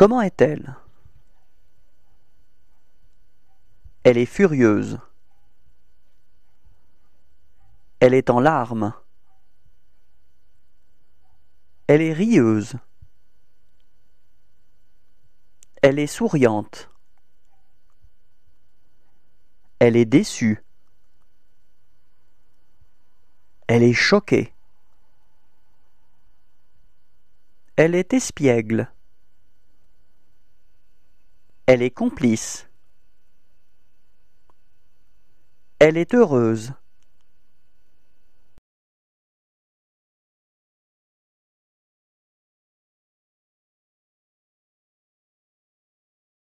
Comment est-elle Elle est furieuse. Elle est en larmes. Elle est rieuse. Elle est souriante. Elle est déçue. Elle est choquée. Elle est espiègle. Elle est complice. Elle est heureuse.